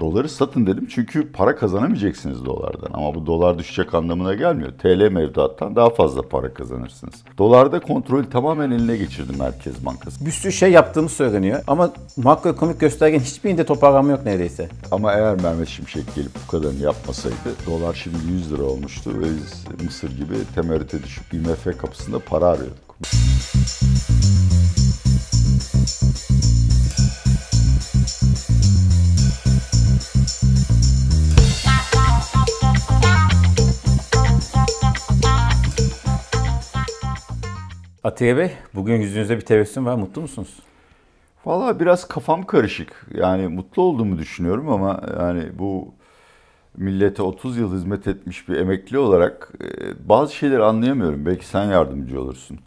Doları satın dedim çünkü para kazanamayacaksınız dolardan. Ama bu dolar düşecek anlamına gelmiyor. TL mevduattan daha fazla para kazanırsınız. Dolarda kontrol tamamen eline geçirdi Merkez Bankası. Bir sürü şey yaptığımız söyleniyor ama makroekonomik göstergen hiçbirinde toparlanma yok neredeyse. Ama eğer Mehmet Şimşek gelip bu kadarını yapmasaydı dolar şimdi 100 lira olmuştu ve biz Mısır gibi temerrüte düşüp IMF kapısında para arıyorduk. Atiye Bey, bugün yüzünüzde bir tebessüm var. Mutlu musunuz? Valla biraz kafam karışık. Yani mutlu olduğumu düşünüyorum ama yani bu millete 30 yıl hizmet etmiş bir emekli olarak e, bazı şeyleri anlayamıyorum. Belki sen yardımcı olursun.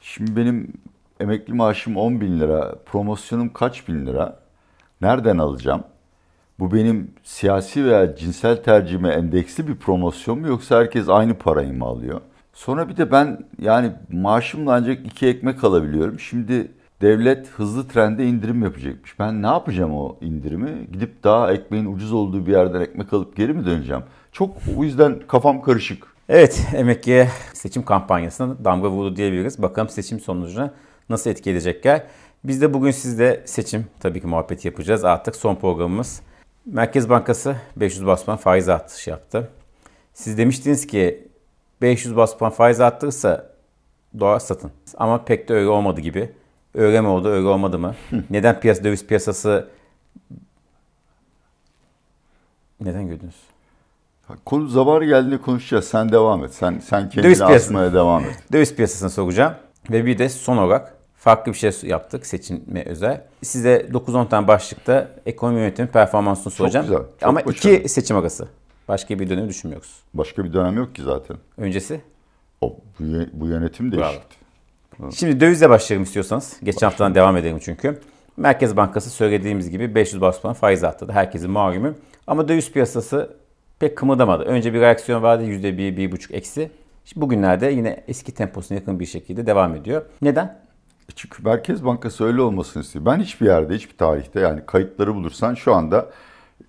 Şimdi benim emekli maaşım 10 bin lira, promosyonum kaç bin lira? Nereden alacağım? Bu benim siyasi veya cinsel tercihime endeksli bir promosyon mu yoksa herkes aynı parayı mı alıyor? Sonra bir de ben yani maaşımla ancak iki ekmek alabiliyorum. Şimdi devlet hızlı trende indirim yapacakmış. Ben ne yapacağım o indirimi? Gidip daha ekmeğin ucuz olduğu bir yerden ekmek alıp geri mi döneceğim? Çok o yüzden kafam karışık. Evet, emekliye seçim kampanyasına damga vurdu diyebiliriz. Bakalım seçim sonucuna nasıl etki edecekler. Biz de bugün sizde seçim tabii ki muhabbet yapacağız. Artık son programımız. Merkez Bankası 500 basman faiz artışı yaptı. Siz demiştiniz ki 500 bas puan faiz arttırırsa doğa satın. Ama pek de öyle olmadı gibi. Öyle mi oldu, öyle olmadı mı? Neden piyasa, döviz piyasası... Neden gördünüz? Konu zamanı geldi konuşacağız. Sen devam et. Sen sen kendini döviz asmaya devam et. döviz piyasasını soracağım. Ve bir de son olarak farklı bir şey yaptık seçime özel. Size 9-10 tane başlıkta ekonomi yönetimi performansını soracağım. Çok güzel. Çok Ama başarılı. iki seçim arası. Başka bir dönemi düşünmüyoruz. Başka bir dönem yok ki zaten. Öncesi? O, bu, bu yönetim değişti. Şimdi dövizle başlayalım istiyorsanız. Geçen Başka. haftadan devam edelim çünkü. Merkez Bankası söylediğimiz gibi 500 bas puan faiz arttırdı. Herkesin malumu. Ama döviz piyasası pek kımıldamadı. Önce bir reaksiyon vardı %1, 1,5 eksi. Şimdi bugünlerde yine eski temposuna yakın bir şekilde devam ediyor. Neden? E çünkü Merkez Bankası öyle olmasını istiyor. Ben hiçbir yerde, hiçbir tarihte yani kayıtları bulursan şu anda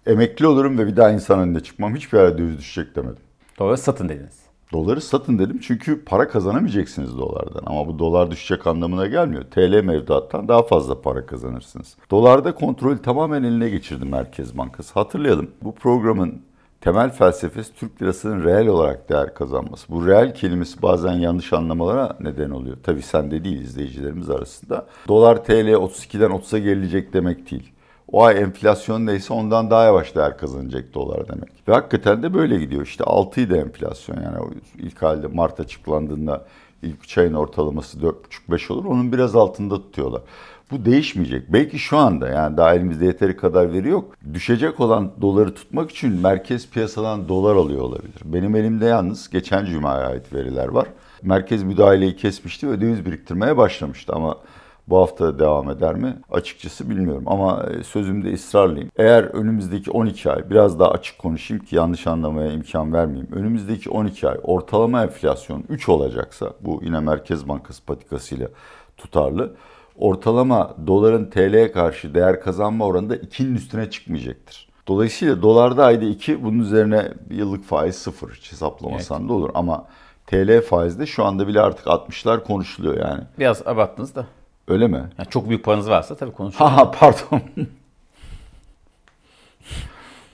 Emekli olurum ve bir daha insan önüne çıkmam. Hiçbir yerde döviz düşecek demedim. Doları satın dediniz. Doları satın dedim çünkü para kazanamayacaksınız dolardan. Ama bu dolar düşecek anlamına gelmiyor. TL mevduattan daha fazla para kazanırsınız. Dolarda kontrol tamamen eline geçirdi Merkez Bankası. Hatırlayalım bu programın temel felsefesi Türk lirasının reel olarak değer kazanması. Bu reel kelimesi bazen yanlış anlamalara neden oluyor. Tabii sen de değil izleyicilerimiz arasında. Dolar TL 32'den 30'a gelecek demek değil. O ay enflasyon neyse ondan daha yavaş değer kazanacak dolar demek. Ve hakikaten de böyle gidiyor. İşte 6'ydı enflasyon yani ilk halde Mart açıklandığında ilk 3 ayın ortalaması 4,5-5 olur. Onun biraz altında tutuyorlar. Bu değişmeyecek. Belki şu anda yani daha elimizde yeteri kadar veri yok. Düşecek olan doları tutmak için merkez piyasadan dolar alıyor olabilir. Benim elimde yalnız geçen cumaya ait veriler var. Merkez müdahaleyi kesmişti ve döviz biriktirmeye başlamıştı ama bu hafta devam eder mi? Açıkçası bilmiyorum ama e, sözümde ısrarlıyım. Eğer önümüzdeki 12 ay biraz daha açık konuşayım ki yanlış anlamaya imkan vermeyeyim. Önümüzdeki 12 ay ortalama enflasyon 3 olacaksa bu yine Merkez Bankası patikasıyla tutarlı. Ortalama doların TL'ye karşı değer kazanma oranı da 2'nin üstüne çıkmayacaktır. Dolayısıyla dolarda ayda 2 bunun üzerine yıllık faiz 0 hesaplamasan evet. da olur ama TL faizde şu anda bile artık 60'lar konuşuluyor yani. Biraz abarttınız da. Öyle mi? Yani çok büyük paranız varsa tabii konuşuruz. Ha pardon.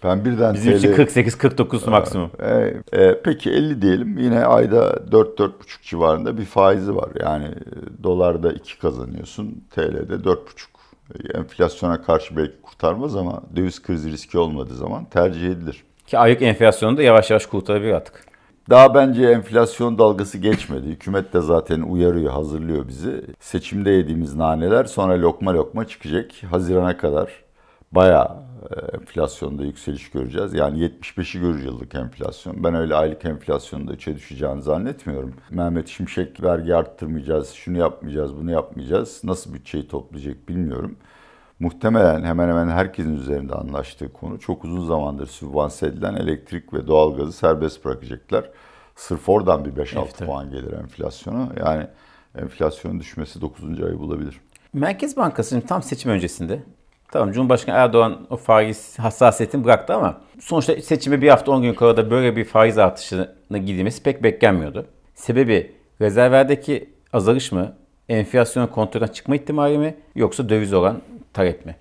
ben birden Bizim TL... 48-49 maksimum. E, e, peki 50 diyelim. Yine ayda 4-4,5 civarında bir faizi var. Yani e, dolarda 2 kazanıyorsun. TL'de 4,5 e, enflasyona karşı belki kurtarmaz ama döviz krizi riski olmadığı zaman tercih edilir. Ki aylık enflasyonu da yavaş yavaş kurtarabilir artık. Daha bence enflasyon dalgası geçmedi. Hükümet de zaten uyarıyor, hazırlıyor bizi. Seçimde yediğimiz naneler sonra lokma lokma çıkacak. Hazirana kadar bayağı e, enflasyonda yükseliş göreceğiz. Yani 75'i görür yıllık enflasyon. Ben öyle aylık enflasyonda 3'e düşeceğini zannetmiyorum. Mehmet Şimşek vergi arttırmayacağız, şunu yapmayacağız, bunu yapmayacağız. Nasıl bütçeyi toplayacak bilmiyorum muhtemelen hemen hemen herkesin üzerinde anlaştığı konu çok uzun zamandır sübvanse edilen elektrik ve doğalgazı serbest bırakacaklar. Sırf oradan bir 5-6 evet, puan gelir enflasyona. Yani enflasyonun düşmesi 9. ayı bulabilir. Merkez Bankası'nın tam seçim öncesinde Tamam Cumhurbaşkanı Erdoğan o faiz hassasiyetini bıraktı ama sonuçta seçime bir hafta 10 gün kala böyle bir faiz artışına gidilmesi pek beklenmiyordu. Sebebi rezervlerdeki azalış mı, enflasyonun kontrolden çıkma ihtimali mi yoksa döviz olan talep mi?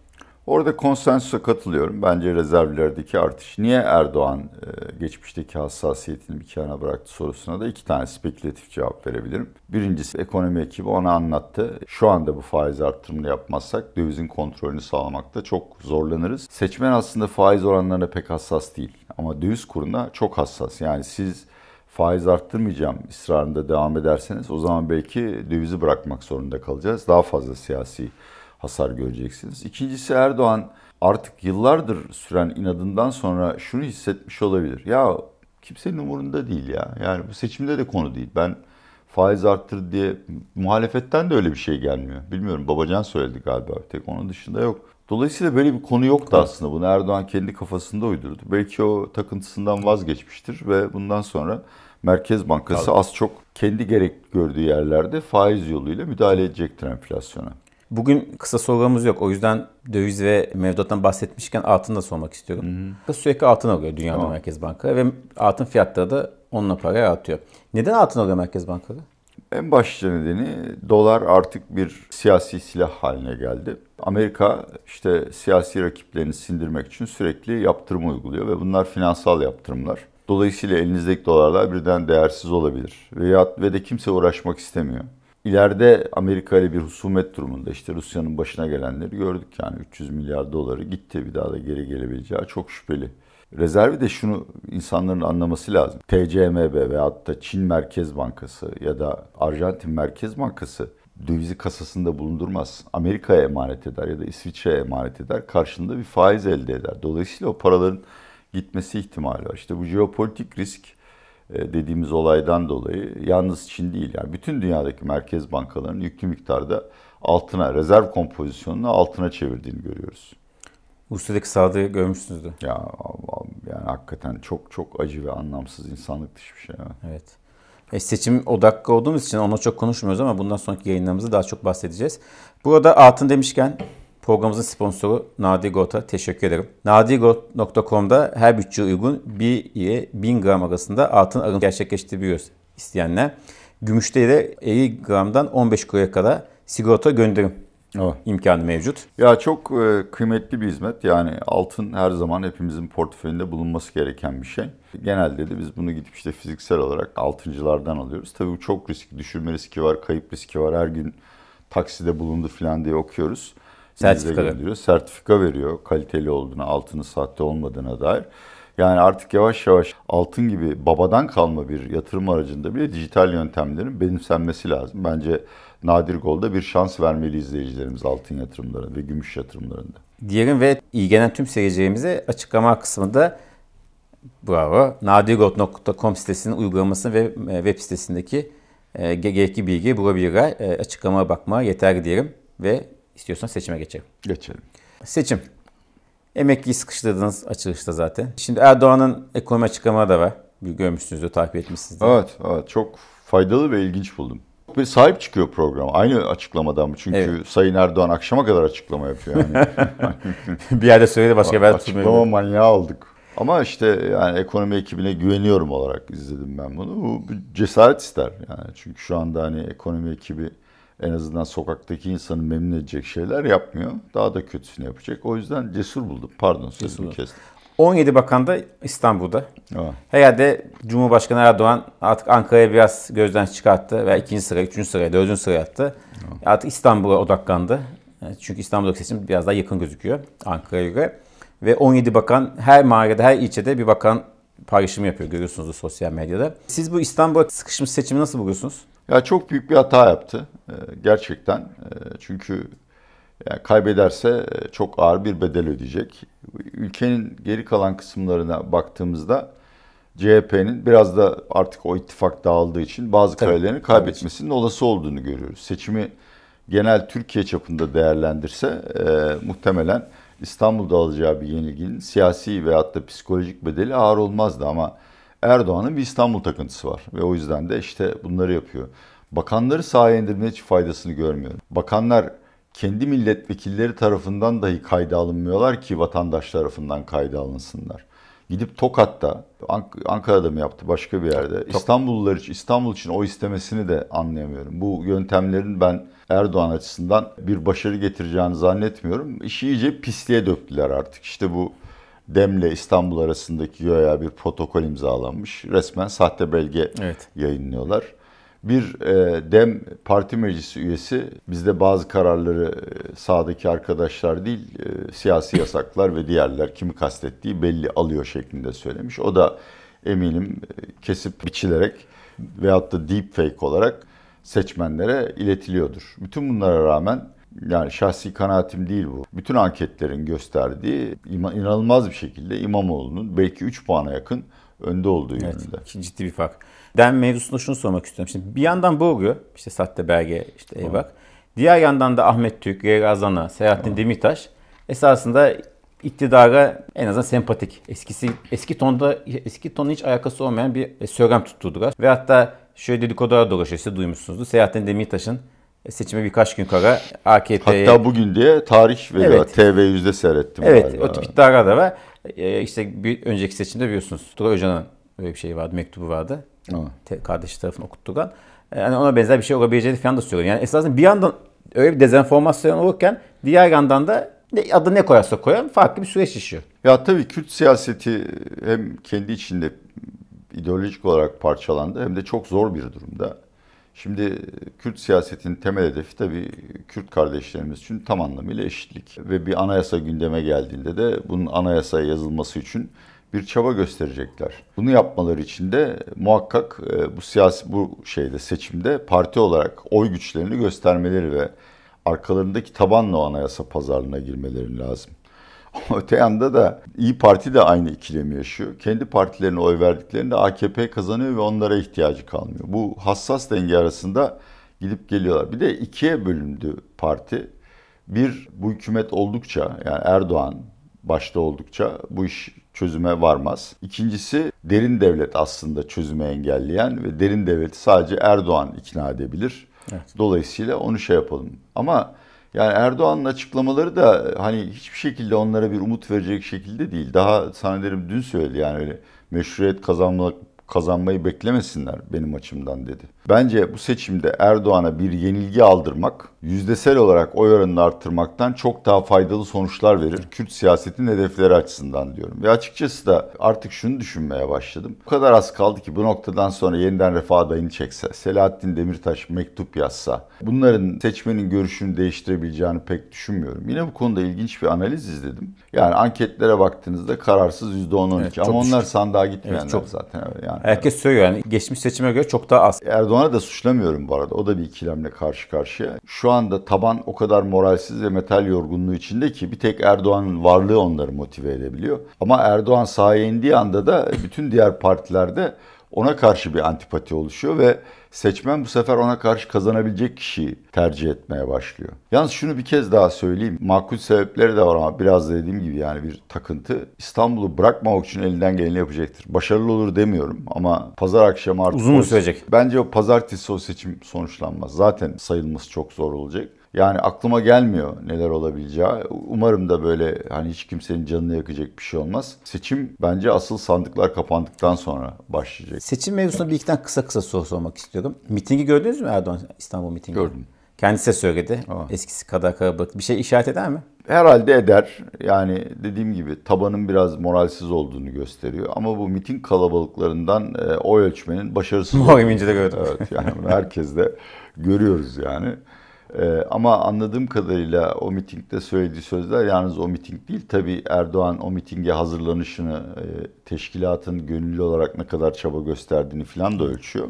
Orada konsensusa katılıyorum. Bence rezervlerdeki artış. Niye Erdoğan e, geçmişteki hassasiyetini bir kenara bıraktı sorusuna da iki tane spekülatif cevap verebilirim. Birincisi ekonomi ekibi ona anlattı. Şu anda bu faiz artırımını yapmazsak dövizin kontrolünü sağlamakta çok zorlanırız. Seçmen aslında faiz oranlarına pek hassas değil. Ama döviz kuruna çok hassas. Yani siz faiz arttırmayacağım ısrarında devam ederseniz o zaman belki dövizi bırakmak zorunda kalacağız. Daha fazla siyasi hasar göreceksiniz. İkincisi Erdoğan artık yıllardır süren inadından sonra şunu hissetmiş olabilir. Ya kimsenin umurunda değil ya. Yani bu seçimde de konu değil. Ben faiz arttır diye muhalefetten de öyle bir şey gelmiyor. Bilmiyorum Babacan söyledi galiba tek onun dışında yok. Dolayısıyla böyle bir konu yoktu aslında. Bunu Erdoğan kendi kafasında uydurdu. Belki o takıntısından vazgeçmiştir ve bundan sonra Merkez Bankası Tabii. az çok kendi gerek gördüğü yerlerde faiz yoluyla müdahale edecektir enflasyona. Bugün kısa sorumuz yok. O yüzden döviz ve mevduattan bahsetmişken altın da sormak istiyorum. Hı-hı. Sürekli altın alıyor dünyada tamam. Merkez Bankaları ve altın fiyatları da onunla para artıyor. Neden altın alıyor Merkez Bankaları? En başlıca nedeni dolar artık bir siyasi silah haline geldi. Amerika işte siyasi rakiplerini sindirmek için sürekli yaptırım uyguluyor ve bunlar finansal yaptırımlar. Dolayısıyla elinizdeki dolarlar birden değersiz olabilir. Veyahut ve de kimse uğraşmak istemiyor ileride Amerika ile bir husumet durumunda işte Rusya'nın başına gelenleri gördük yani 300 milyar doları gitti bir daha da geri gelebileceği çok şüpheli. Rezervi de şunu insanların anlaması lazım. TCMB veyahut da Çin Merkez Bankası ya da Arjantin Merkez Bankası dövizi kasasında bulundurmaz. Amerika'ya emanet eder ya da İsviçre'ye emanet eder. karşında bir faiz elde eder. Dolayısıyla o paraların gitmesi ihtimali var. İşte bu jeopolitik risk e, dediğimiz olaydan dolayı yalnız Çin değil yani bütün dünyadaki merkez bankalarının yüklü miktarda altına, rezerv kompozisyonunu altına çevirdiğini görüyoruz. Rusya'daki sahada görmüşsünüzdü. Ya yani hakikaten çok çok acı ve anlamsız insanlık dışı bir şey. Evet. E, seçim odaklı olduğumuz için ona çok konuşmuyoruz ama bundan sonraki yayınlarımızda daha çok bahsedeceğiz. Burada altın demişken Programımızın sponsoru Nadigot'a teşekkür ederim. Nadigot.com'da her bütçeye uygun 1 ile 1000 gram arasında altın arın gerçekleştirebiliyoruz isteyenler. Gümüşte de 50 gramdan 15 kiloya kadar sigorta gönderim o imkanı mevcut. Ya çok e, kıymetli bir hizmet. Yani altın her zaman hepimizin portföyünde bulunması gereken bir şey. Genelde de biz bunu gidip işte fiziksel olarak altıncılardan alıyoruz. Tabii bu çok riskli. Düşürme riski var, kayıp riski var. Her gün takside bulundu falan diye okuyoruz sertifika gönderiyor. Sertifika veriyor kaliteli olduğuna, altını sahte olmadığına dair. Yani artık yavaş yavaş altın gibi babadan kalma bir yatırım aracında bile dijital yöntemlerin benimsenmesi lazım. Bence Nadir Gold'a bir şans vermeli izleyicilerimiz altın yatırımlarında ve gümüş yatırımlarında. Diyelim ve ilgilenen tüm seyircilerimize açıklama kısmında bravo nadirgold.com sitesinin uygulamasını ve e, web sitesindeki e, gerekli bilgiyi bulabilirler. E, açıklama bakma yeter diyelim ve İstiyorsan seçime geçelim. Geçelim. Seçim. Emekliyi sıkıştırdınız açılışta zaten. Şimdi Erdoğan'ın ekonomi açıklamaları da var. Görmüşsünüz de takip etmişsiniz. De. Evet, evet çok faydalı ve ilginç buldum. Bir sahip çıkıyor program. Aynı açıklamadan mı? Çünkü evet. Sayın Erdoğan akşama kadar açıklama yapıyor. Yani. bir yerde söyledi başka bir yerde Açıklama manyağı aldık. Ama işte yani ekonomi ekibine güveniyorum olarak izledim ben bunu. Bu cesaret ister yani. Çünkü şu anda hani ekonomi ekibi en azından sokaktaki insanı memnun edecek şeyler yapmıyor. Daha da kötüsünü yapacak. O yüzden cesur buldum. Pardon sözümü kestim. 17 bakan da İstanbul'da. Evet. Herhalde Cumhurbaşkanı Erdoğan artık Ankara'ya biraz gözden çıkarttı ve ikinci sıraya, üçüncü sıraya, dördüncü sıraya attı. Evet. Artık İstanbul'a odaklandı. E, çünkü İstanbul'daki seçim biraz daha yakın gözüküyor Ankara'ya göre. Ve 17 bakan her mahallede, her ilçede bir bakan paylaşımı yapıyor. Görüyorsunuz da sosyal medyada. Siz bu İstanbul'a sıkışmış seçimi nasıl buluyorsunuz? Ya çok büyük bir hata yaptı e, gerçekten. E, çünkü yani kaybederse e, çok ağır bir bedel ödeyecek. Ülkenin geri kalan kısımlarına baktığımızda CHP'nin biraz da artık o ittifak dağıldığı için bazı tabii, kaybetmesinin tabii. olası olduğunu görüyoruz. Seçimi genel Türkiye çapında değerlendirse e, muhtemelen İstanbul'da alacağı bir yenilginin siyasi veyahut da psikolojik bedeli ağır olmazdı ama Erdoğan'ın bir İstanbul takıntısı var ve o yüzden de işte bunları yapıyor. Bakanları sahaya indirmenin hiç faydasını görmüyorum. Bakanlar kendi milletvekilleri tarafından dahi kayda alınmıyorlar ki vatandaş tarafından kayda alınsınlar. Gidip Tokat'ta, Ank Ankara'da mı yaptı başka bir yerde. Tok- İstanbullular için, İstanbul için o istemesini de anlayamıyorum. Bu yöntemlerin ben Erdoğan açısından bir başarı getireceğini zannetmiyorum. İşi iyice pisliğe döktüler artık. İşte bu Demle İstanbul arasındaki göya bir protokol imzalanmış. Resmen sahte belge evet. yayınlıyorlar. Bir e, DEM parti meclisi üyesi bizde bazı kararları e, sağdaki arkadaşlar değil e, siyasi yasaklar ve diğerler kimi kastettiği belli alıyor şeklinde söylemiş. O da eminim e, kesip biçilerek veyahut da fake olarak seçmenlere iletiliyordur. Bütün bunlara rağmen yani şahsi kanaatim değil bu. Bütün anketlerin gösterdiği inanılmaz bir şekilde İmamoğlu'nun belki 3 puana yakın önde olduğu evet, yönünde. Ciddi bir fark. Den mevzusunda şunu sormak istiyorum. Şimdi bir yandan Burgu, işte sahte belge, işte Eyvak. bak. Diğer yandan da Ahmet Türk, Razana, Selahattin tamam. Demirtaş esasında iktidara en azından sempatik. Eskisi eski tonda eski tonun hiç alakası olmayan bir e, söylem tutturdular. Ve hatta şöyle dedikodular dolaşıyor. Siz duymuşsunuzdur. Selahattin Demirtaş'ın e, seçime birkaç gün kala AKP'ye... Hatta bugün diye tarih veya Evet. TV yüzde seyrettim. Evet galiba. o tip iddialar ve işte bir önceki seçimde biliyorsunuz Tugay Hoca'nın böyle bir şey vardı, mektubu vardı. Te, kardeşi tarafını okuttuğun. E, yani ona benzer bir şey olabileceğini falan da söylüyorum. Yani esasında bir yandan öyle bir dezenformasyon olurken diğer yandan da adı ne koyarsa koyalım farklı bir süreç işiyor. Ya tabii Kürt siyaseti hem kendi içinde ideolojik olarak parçalandı hem de çok zor bir durumda. Şimdi Kürt siyasetinin temel hedefi tabii Kürt kardeşlerimiz için tam anlamıyla eşitlik. Ve bir anayasa gündeme geldiğinde de bunun anayasaya yazılması için bir çaba gösterecekler. Bunu yapmaları için de muhakkak e, bu siyasi bu şeyde seçimde parti olarak oy güçlerini göstermeleri ve arkalarındaki tabanla o anayasa pazarlığına girmeleri lazım. öte yanda da İyi Parti de aynı ikilemi yaşıyor. Kendi partilerine oy verdiklerinde AKP kazanıyor ve onlara ihtiyacı kalmıyor. Bu hassas denge arasında gidip geliyorlar. Bir de ikiye bölündü parti. Bir bu hükümet oldukça yani Erdoğan başta oldukça bu iş çözüme varmaz. İkincisi derin devlet aslında çözüme engelleyen ve derin devleti sadece Erdoğan ikna edebilir. Evet. Dolayısıyla onu şey yapalım. Ama yani Erdoğan'ın açıklamaları da e, hani hiçbir şekilde onlara bir umut verecek şekilde değil. Daha sanelerim dün söyledi yani öyle meşruiyet kazanmak, kazanmayı beklemesinler benim açımdan dedi. Bence bu seçimde Erdoğan'a bir yenilgi aldırmak, yüzdesel olarak oy oranını arttırmaktan çok daha faydalı sonuçlar verir Kürt siyasetin hedefleri açısından diyorum. Ve açıkçası da artık şunu düşünmeye başladım. Bu kadar az kaldı ki bu noktadan sonra yeniden Refah adayını çekse, Selahattin Demirtaş mektup yazsa, bunların seçmenin görüşünü değiştirebileceğini pek düşünmüyorum. Yine bu konuda ilginç bir analiz izledim. Yani anketlere baktığınızda kararsız %10-12 evet, ama düşük. onlar sandığa gitmeyenler evet, çok... zaten. Yani, Herkes söylüyor yani geçmiş seçime göre çok daha az. Erdoğan Erdoğan'ı da suçlamıyorum bu arada. O da bir ikilemle karşı karşıya. Şu anda taban o kadar moralsiz ve metal yorgunluğu içinde ki bir tek Erdoğan'ın varlığı onları motive edebiliyor. Ama Erdoğan sahaya indiği anda da bütün diğer partilerde ona karşı bir antipati oluşuyor ve seçmen bu sefer ona karşı kazanabilecek kişiyi tercih etmeye başlıyor. Yalnız şunu bir kez daha söyleyeyim. Makul sebepleri de var ama biraz da dediğim gibi yani bir takıntı. İstanbul'u bırakmamak için elinden geleni yapacaktır. Başarılı olur demiyorum ama pazar akşamı artık... Uzun mu sürecek? Bence o pazartesi o seçim sonuçlanmaz. Zaten sayılması çok zor olacak. Yani aklıma gelmiyor neler olabileceği. Umarım da böyle hani hiç kimsenin canını yakacak bir şey olmaz. Seçim bence asıl sandıklar kapandıktan sonra başlayacak. Seçim mevzusuna bir iki kısa kısa soru sormak istiyordum. Mitingi gördünüz mü Erdoğan İstanbul mitingi? Gördüm. Kendisi de söyledi. Aa. Eskisi kadar kalabalık. Bir şey işaret eder mi? Herhalde eder. Yani dediğim gibi tabanın biraz moralsiz olduğunu gösteriyor. Ama bu miting kalabalıklarından e, oy ölçmenin başarısız Muharrem İnce'de gördüm. Evet yani herkes de görüyoruz yani. Ee, ama anladığım kadarıyla o mitingde söylediği sözler yalnız o miting değil. Tabii Erdoğan o mitinge hazırlanışını, e, teşkilatın gönüllü olarak ne kadar çaba gösterdiğini falan da ölçüyor.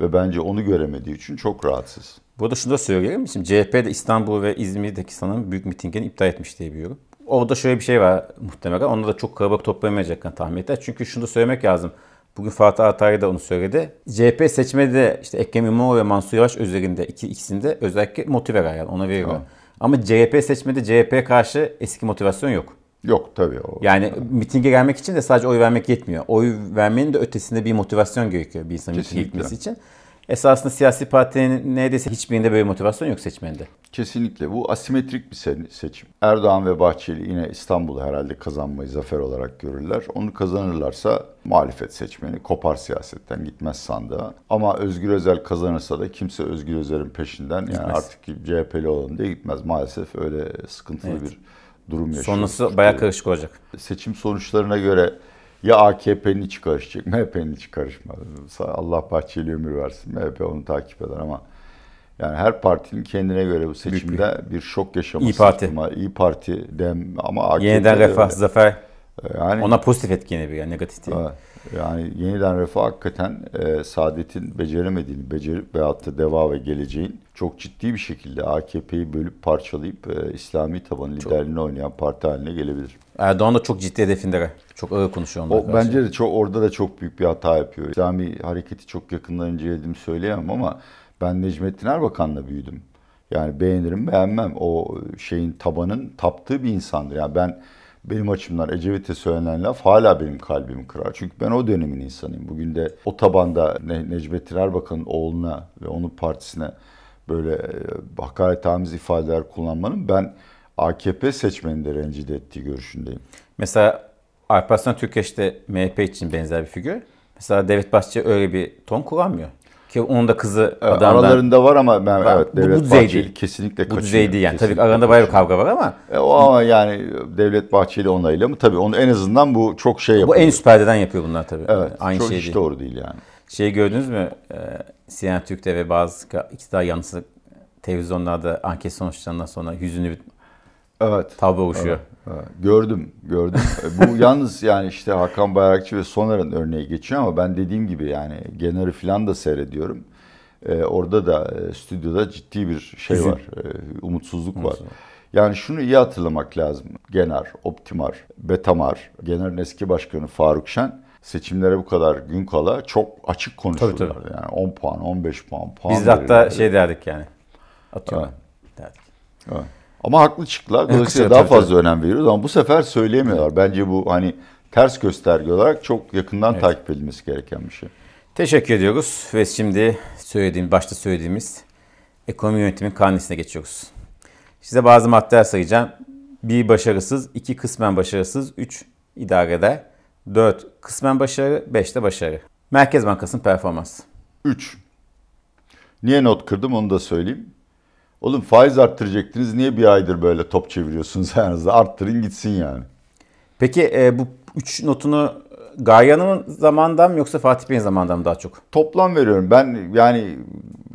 Ve bence onu göremediği için çok rahatsız. Bu arada şunu da söyleyelim. Şimdi CHP de İstanbul ve İzmir'deki sanırım büyük mitingini iptal etmiş diye biliyorum. Orada şöyle bir şey var muhtemelen. Onda da çok kalabalık toplayamayacaklar tahmin eder. Çünkü şunu da söylemek lazım. Bugün Fatih Atay da onu söyledi. CHP seçmede işte Ekrem İmamoğlu ve Mansur Yavaş üzerinde iki ikisinde özellikle motive var yani ona veriyor. Tamam. Ama CHP seçmede CHP karşı eski motivasyon yok. Yok tabii. O, yani evet. mitinge gelmek için de sadece oy vermek yetmiyor. Oy vermenin de ötesinde bir motivasyon gerekiyor bir insanın mitinge gitmesi için. Esasında siyasi partinin neredeyse hiçbirinde böyle motivasyon yok seçmende. Kesinlikle. Bu asimetrik bir seçim. Erdoğan ve Bahçeli yine İstanbul'u herhalde kazanmayı zafer olarak görürler. Onu kazanırlarsa muhalefet seçmeni kopar siyasetten gitmez sandığa. Ama Özgür Özel kazanırsa da kimse Özgür Özel'in peşinden yani artık CHP'li olalım diye gitmez. Maalesef öyle sıkıntılı evet. bir durum yaşıyor. Sonrası bayağı karışık olacak. Seçim sonuçlarına göre ya AKP'nin içi karışacak, MHP'nin içi karışmaz. Allah Bahçeli ömür versin. MHP onu takip eder ama yani her partinin kendine göre bu seçimde bir, bir şok yaşaması İyi Parti. İyi Parti, DEM ama AKP. Yeniden Refah, Zafer. Yani, Ona pozitif etki bir yani negatif değil. Yani yeniden refah hakikaten e, saadetin beceremediğini, becerip veyahut da deva ve geleceğin çok ciddi bir şekilde AKP'yi bölüp parçalayıp e, İslami tabanı çok. oynayan parti haline gelebilir. Erdoğan da çok ciddi hedefinde. Çok ağır konuşuyor O, bence de çok, orada da çok büyük bir hata yapıyor. İslami hareketi çok yakından incelediğimi söyleyemem ama ben Necmettin Erbakan'la büyüdüm. Yani beğenirim beğenmem. O şeyin tabanın taptığı bir insandır. Yani ben benim açımdan Ecevit'e söylenen laf hala benim kalbimi kırar. Çünkü ben o dönemin insanıyım. Bugün de o tabanda ne Necmettin Erbakan'ın oğluna ve onun partisine böyle e, hakaretamiz ifadeler kullanmanın ben AKP seçmeni de rencide ettiği görüşündeyim. Mesela Alparslan Türkeş de MHP için benzer bir figür. Mesela Devlet Bahçe öyle bir ton kullanmıyor. Ki onun da kızı evet, adamdan. Aralarında var ama ben, var. evet, Devlet bu düzeydi. Bahçeli kesinlikle kaçıyor. Bu düzeydi yani. tabii arasında bayağı bir kavga var ama. E, o ama yani Devlet Bahçeli onayıyla mı? Tabii onu en azından bu çok şey yapıyor. Bu en üst perdeden yapıyor bunlar tabii. Evet. Aynı çok şey hiç değil. doğru değil yani. Şey gördünüz mü? E, CNN Türk'te ve bazı iktidar yanlısı televizyonlarda anket sonuçlarından sonra yüzünü evet. tablo uçuyor Evet. Evet. Gördüm, gördüm. E, bu yalnız yani işte Hakan Bayrakçı ve Soner'in örneği geçiyor ama ben dediğim gibi yani Gener'i falan da seyrediyorum. Ee, orada da e, stüdyoda ciddi bir şey e, var, umutsuzluk var. Yani şunu iyi hatırlamak lazım. Genar, Optimar, Betamar, Gener'in eski başkanı Faruk Şen seçimlere bu kadar gün kala çok açık konuşuyorlar Tabii, tabii. Yani 10 puan, 15 puan, puan Biz de hatta şey derdik yani. Atıyorum evet. derdik. Evet. Ama haklı çıktılar. Dolayısıyla daha fazla önem veriyoruz ama bu sefer söyleyemiyorlar. Bence bu hani ters gösterge olarak çok yakından evet. takip edilmesi gereken bir şey. Teşekkür ediyoruz ve şimdi söylediğim başta söylediğimiz ekonomi yönetimin karnesine geçiyoruz. Size bazı maddeler sayacağım. Bir başarısız, iki kısmen başarısız, üç idarede, dört kısmen başarı, beş de başarı. Merkez Bankası'nın performansı. Üç. Niye not kırdım onu da söyleyeyim. Oğlum faiz arttıracaktınız. Niye bir aydır böyle top çeviriyorsunuz ayağınızda? Arttırın gitsin yani. Peki e, bu 3 notunu e, Gayan'ın zamandan mı yoksa Fatih Bey'in zamandan mı daha çok? Toplam veriyorum. Ben yani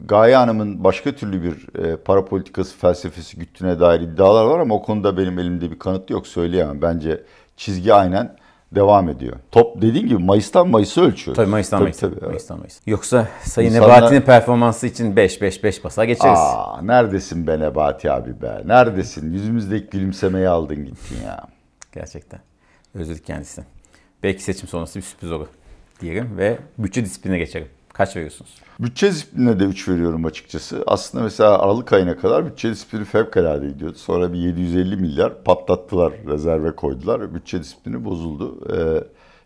Gaye Hanım'ın başka türlü bir e, para politikası felsefesi güttüğüne dair iddialar var ama o konuda benim elimde bir kanıt yok söyleyemem. Bence çizgi aynen devam ediyor. Top dediğin gibi Mayıs'tan Mayıs'ı ölçüyor. Tabii Mayıs'tan tabii, Tabii, Mayıs'tan Mayıs. Yoksa Sayın İnsanlar... Nebati'nin performansı için 5-5-5 basa geçeriz. Aa, neredesin be Nebati abi be? Neredesin? Yüzümüzdeki gülümsemeyi aldın gittin ya. Gerçekten. Özledik kendisine. Belki seçim sonrası bir sürpriz olur diyelim ve bütçe disipline geçelim. Kaç veriyorsunuz? Bütçe disiplinine de 3 veriyorum açıkçası. Aslında mesela Aralık ayına kadar bütçe disiplini fevkalade gidiyordu. Sonra bir 750 milyar patlattılar, rezerve koydular bütçe disiplini bozuldu. Ee,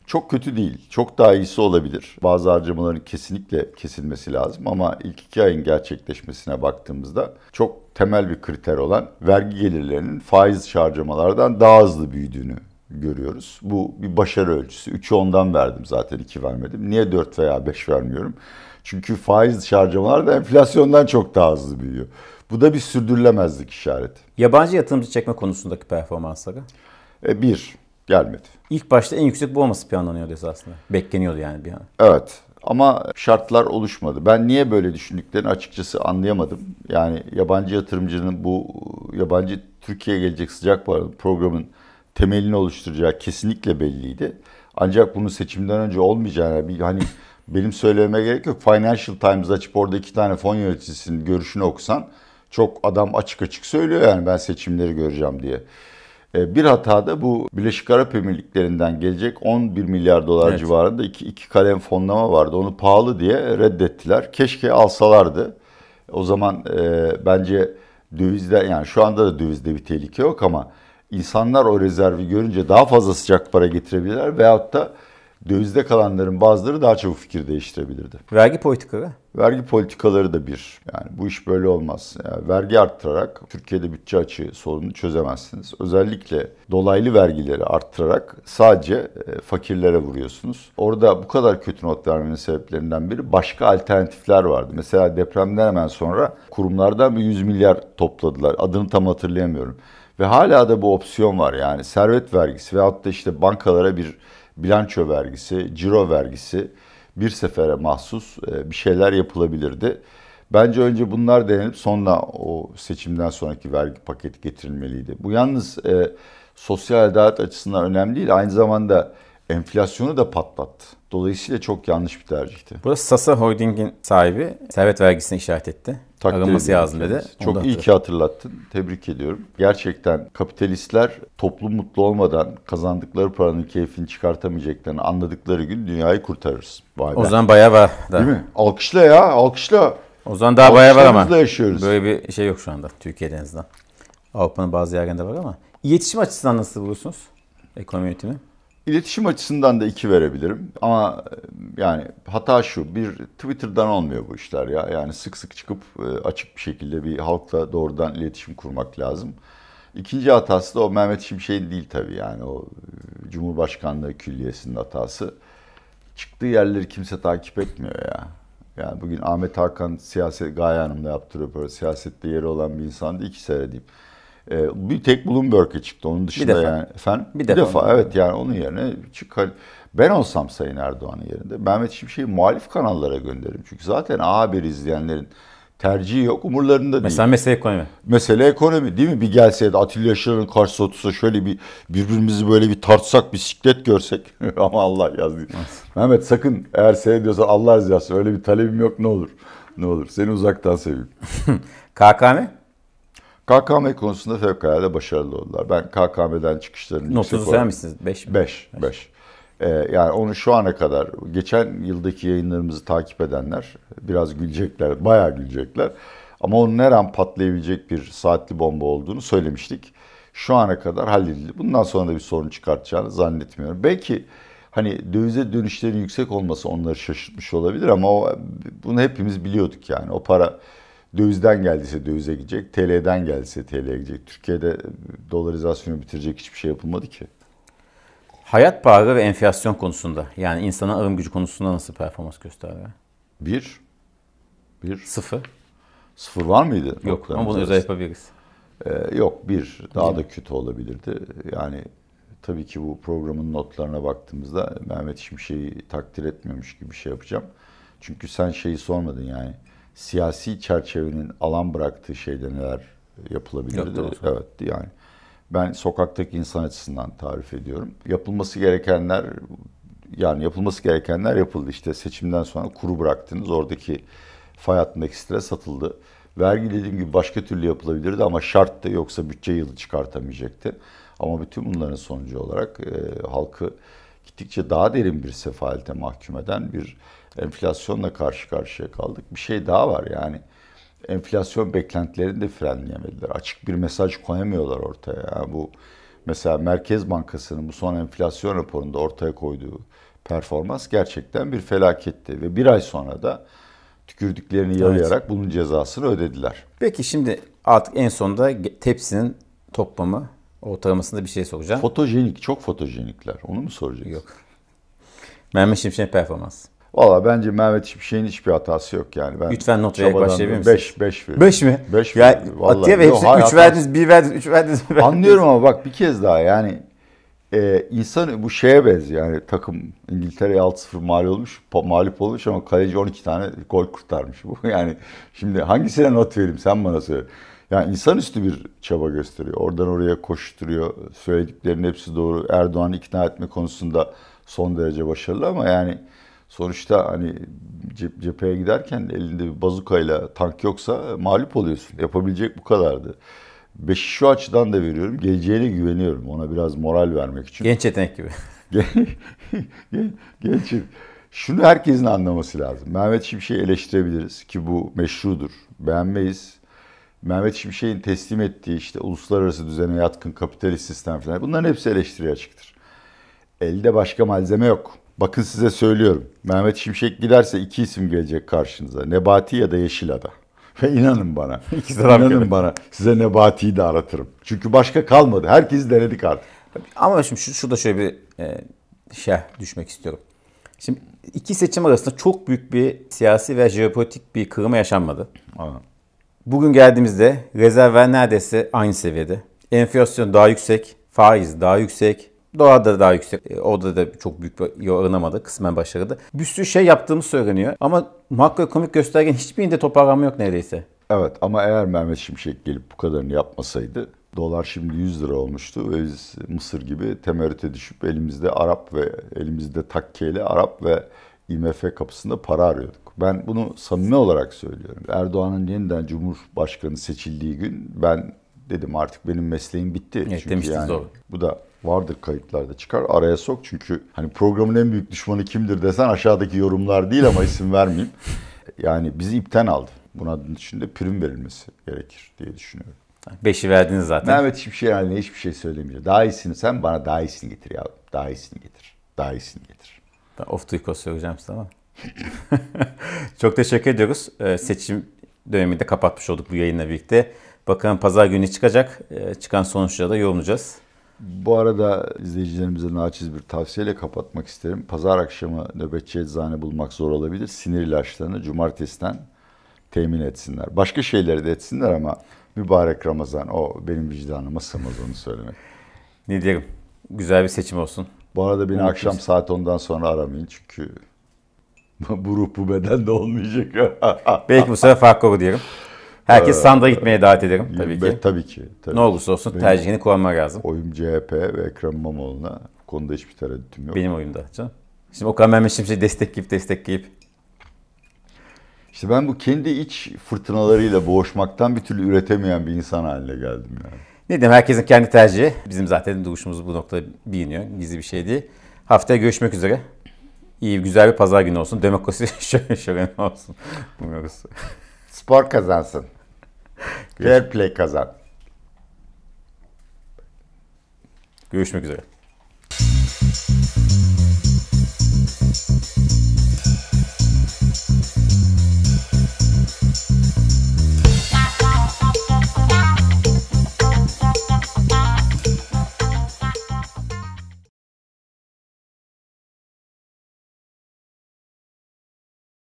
çok kötü değil, çok daha iyisi olabilir. Bazı harcamaların kesinlikle kesilmesi lazım ama ilk iki ayın gerçekleşmesine baktığımızda çok temel bir kriter olan vergi gelirlerinin faiz harcamalardan daha hızlı büyüdüğünü görüyoruz. Bu bir başarı ölçüsü. 3'ü ondan verdim zaten 2 vermedim. Niye 4 veya 5 vermiyorum? Çünkü faiz harcamalar da enflasyondan çok daha hızlı büyüyor. Bu da bir sürdürülemezlik işareti. Yabancı yatırımcı çekme konusundaki performansları? E, bir, gelmedi. İlk başta en yüksek bu olması planlanıyordu esasında. Bekleniyordu yani bir an. Evet ama şartlar oluşmadı. Ben niye böyle düşündüklerini açıkçası anlayamadım. Yani yabancı yatırımcının bu yabancı Türkiye'ye gelecek sıcak para programın temelini oluşturacağı kesinlikle belliydi. Ancak bunun seçimden önce olmayacağına bir hani benim söylememe gerek yok. Financial Times açıp orada iki tane fon yöneticisinin görüşünü okusan çok adam açık açık söylüyor yani ben seçimleri göreceğim diye. E, bir hata da bu Birleşik Arap Emirlikleri'nden gelecek 11 milyar dolar evet. civarında iki, iki kalem fonlama vardı. Onu pahalı diye reddettiler. Keşke alsalardı. O zaman e, bence dövizde yani şu anda da dövizde bir tehlike yok ama insanlar o rezervi görünce daha fazla sıcak para getirebilirler veyahut da dövizde kalanların bazıları daha çabuk fikir değiştirebilirdi. Vergi politikaları? Vergi politikaları da bir. Yani bu iş böyle olmaz. Yani vergi arttırarak Türkiye'de bütçe açığı sorununu çözemezsiniz. Özellikle dolaylı vergileri arttırarak sadece e, fakirlere vuruyorsunuz. Orada bu kadar kötü not vermenin sebeplerinden biri başka alternatifler vardı. Mesela depremden hemen sonra kurumlardan bir 100 milyar topladılar. Adını tam hatırlayamıyorum. Ve hala da bu opsiyon var yani servet vergisi veyahut da işte bankalara bir bilanço vergisi, ciro vergisi bir sefere mahsus e, bir şeyler yapılabilirdi. Bence önce bunlar denenip sonra o seçimden sonraki vergi paketi getirilmeliydi. Bu yalnız e, sosyal adalet açısından önemli değil. Aynı zamanda enflasyonu da patlattı. Dolayısıyla çok yanlış bir tercihti. Burası Sasa Holding'in sahibi servet vergisini işaret etti takdir Araması lazım dedi. Çok iyi ki hatırlattın. Tebrik ediyorum. Gerçekten kapitalistler toplum mutlu olmadan kazandıkları paranın keyfini çıkartamayacaklarını anladıkları gün dünyayı kurtarırız. Vay o zaman bayağı var. Değil mi? Alkışla ya alkışla. O zaman daha bayağı var ama. yaşıyoruz. Böyle bir şey yok şu anda Türkiye'de en azından. Avrupa'nın bazı yerlerinde var ama. İletişim açısından nasıl bulursunuz? Ekonomi yönetimi. İletişim açısından da iki verebilirim. Ama e, yani hata şu, bir Twitter'dan olmuyor bu işler ya. Yani sık sık çıkıp e, açık bir şekilde bir halkla doğrudan iletişim kurmak lazım. İkinci hatası da o Mehmet Şimşek'in değil tabii yani o e, Cumhurbaşkanlığı Külliyesi'nin hatası. Çıktığı yerleri kimse takip etmiyor ya. Yani bugün Ahmet Hakan siyaset Gaye Hanım'la yaptı röportaj. Siyasette yeri olan bir insandı. İki seyredeyim. E, bir tek Bloomberg'e çıktı. Onun dışında bir yani efendim bir, bir defa, defa evet yani onun yerine çık ben olsam Sayın Erdoğan'ın yerinde Mehmet Şimşek'i muhalif kanallara gönderirim. Çünkü zaten A Haber izleyenlerin tercihi yok. Umurlarında değil. Mesela mesele ekonomi. Mesele ekonomi değil mi? Bir gelseydi Atilla Yaşar'ın karşısına otursa şöyle bir birbirimizi böyle bir tartsak bir siklet görsek. Ama Allah yazdı. Mehmet sakın eğer seyrediyorsan Allah yazsın. Öyle bir talebim yok ne olur. Ne olur. Seni uzaktan seveyim. KKM? KKM konusunda fevkalade başarılı oldular. Ben KKM'den çıkışlarını... Notunuzu sayar mısınız? 5 mi? 5. 5. Ee, yani onu şu ana kadar, geçen yıldaki yayınlarımızı takip edenler biraz gülecekler, bayağı gülecekler. Ama onun her an patlayabilecek bir saatli bomba olduğunu söylemiştik. Şu ana kadar halledildi. Bundan sonra da bir sorun çıkartacağını zannetmiyorum. Belki hani dövize dönüşlerin yüksek olması onları şaşırtmış olabilir ama o, bunu hepimiz biliyorduk yani. O para Dövizden geldiyse dövize gidecek, TL'den geldiyse TL'ye gidecek. Türkiye'de dolarizasyonu bitirecek hiçbir şey yapılmadı ki. Hayat pahalı ve enflasyon konusunda yani insana alım gücü konusunda nasıl performans gösterdi? Bir. Bir. Sıfır. Sıfır var mıydı? Yok ama bunu özel yapabiliriz. Ee, yok bir. Daha Değil da kötü olabilirdi. Yani tabii ki bu programın notlarına baktığımızda Mehmet Şimşek'i takdir etmemiş gibi bir şey yapacağım. Çünkü sen şeyi sormadın yani siyasi çerçevenin alan bıraktığı şeyde neler yapılabilir? evet yani. Ben sokaktaki insan açısından tarif ediyorum. Yapılması gerekenler yani yapılması gerekenler yapıldı. işte seçimden sonra kuru bıraktınız. Oradaki fay hattındaki stres satıldı. Vergi dediğim gibi başka türlü yapılabilirdi ama şart da yoksa bütçe yılı çıkartamayacaktı. Ama bütün bunların sonucu olarak e, halkı gittikçe daha derin bir sefalete mahkum eden bir enflasyonla karşı karşıya kaldık. Bir şey daha var yani enflasyon beklentilerini de frenleyemediler. Açık bir mesaj koyamıyorlar ortaya. Yani bu mesela Merkez Bankası'nın bu son enflasyon raporunda ortaya koyduğu performans gerçekten bir felaketti ve bir ay sonra da tükürdüklerini yalayarak evet. bunun cezasını ödediler. Peki şimdi artık en sonunda tepsinin toplamı ortalamasında bir şey soracağım. Fotojenik, çok fotojenikler. Onu mu soracaksın? Yok. Mehmet Şimşek'in performans. Valla bence Mehmet Şimşek'in hiçbir hatası yok yani. Ben Lütfen not vererek başlayabilir misiniz? 5 5 veriyorum. 5 mi? 5 ya, vallahi. Atiye ve hepsi 3 verdiniz, 1 verdiniz, 3 verdiniz. verdiniz. Anlıyorum ama bak bir kez daha yani e, insan bu şeye benziyor yani takım İngiltere'ye 6-0 mağlup olmuş, mağlup olmuş ama kaleci 12 tane gol kurtarmış. Bu yani şimdi hangisine not vereyim sen bana söyle. Yani insanüstü bir çaba gösteriyor. Oradan oraya koşturuyor. Söylediklerinin hepsi doğru. Erdoğan'ı ikna etme konusunda son derece başarılı ama yani sonuçta hani cep, cepheye giderken elinde bir bazukayla tank yoksa mağlup oluyorsun. Yapabilecek bu kadardı. Beşi şu açıdan da veriyorum. Geleceğine güveniyorum. Ona biraz moral vermek için. Genç yetenek gibi. Genç Şunu herkesin anlaması lazım. Mehmet Şimşek'i eleştirebiliriz ki bu meşrudur. Beğenmeyiz. Mehmet Şimşek'in teslim ettiği işte uluslararası düzene yatkın kapitalist sistem falan bunların hepsi eleştiriye açıktır. Elde başka malzeme yok. Bakın size söylüyorum. Mehmet Şimşek giderse iki isim gelecek karşınıza. Nebati ya da Yeşilada. Ve inanın bana. İnanın bana. Size Nebati'yi de aratırım. Çünkü başka kalmadı. Herkes denedik artık. Ama şimdi şu, şurada şöyle bir e, şey düşmek istiyorum. Şimdi iki seçim arasında çok büyük bir siyasi ve jeopolitik bir kırılma yaşanmadı. Anladım. Bugün geldiğimizde rezervler neredeyse aynı seviyede. Enflasyon daha yüksek, faiz daha yüksek, Doğa da daha yüksek. E, orada da çok büyük bir Kısmen başarılı. Bir sürü şey yaptığımız söyleniyor. Ama makroekonomik göstergen hiçbirinde toparlanma yok neredeyse. Evet ama eğer Mehmet Şimşek gelip bu kadarını yapmasaydı dolar şimdi 100 lira olmuştu ve biz Mısır gibi temerrüte düşüp elimizde Arap ve elimizde takkeyle Arap ve IMF kapısında para arıyorduk. Ben bunu samimi olarak söylüyorum. Erdoğan'ın yeniden Cumhurbaşkanı seçildiği gün ben dedim artık benim mesleğim bitti. Evet, çünkü demiştiniz yani, doğru. Bu da vardır kayıtlarda çıkar. Araya sok çünkü hani programın en büyük düşmanı kimdir desen aşağıdaki yorumlar değil ama isim vermeyeyim. Yani bizi ipten aldı. Buna içinde prim verilmesi gerekir diye düşünüyorum. Beşi verdiniz zaten. Mehmet hiçbir şey haline hiçbir şey söylemeyeceğim. Daha iyisini sen bana daha iyisini getir ya. Daha iyisini getir. Daha iyisini getir. Ben off the söyleyeceğim size ama. Çok teşekkür ediyoruz. Ee, seçim döneminde kapatmış olduk bu yayınla birlikte. Bakalım pazar günü çıkacak. Ee, çıkan sonuçlara da yorumlayacağız. Bu arada izleyicilerimize naçiz bir tavsiyeyle kapatmak isterim. Pazar akşamı nöbetçi eczane bulmak zor olabilir. Sinir ilaçlarını cumartesiden temin etsinler. Başka şeyleri de etsinler ama mübarek Ramazan o benim vicdanıma sığmaz onu söylemek. ne diyelim? Güzel bir seçim olsun. Bu arada beni Umut akşam saat 10'dan sonra aramayın çünkü bu ruh bu beden de olmayacak. Belki bu sefer Fakkogu diyelim. Herkes ee, sanda gitmeye davet ederim tabii ki. Tabii ki. Tabii. Ne olursa olsun Benim tercihini kullanmak lazım. Oyum CHP ve Ekrem İmamoğlu'na konuda hiçbir tereddütüm yok. Benim oyumda canım. Şimdi Okan Mehmet Şimşek'i destekleyip destekleyip. İşte ben bu kendi iç fırtınalarıyla boğuşmaktan bir türlü üretemeyen bir insan haline geldim yani. Ne diyeyim herkesin kendi tercihi. Bizim zaten duruşumuz bu noktada biliniyor. Gizli bir şey değil. Haftaya görüşmek üzere. İyi güzel bir pazar günü olsun. Demokrasi şöyle olsun. Umuyoruz. Spor kazansın. Fair play kazan. Görüşmek üzere.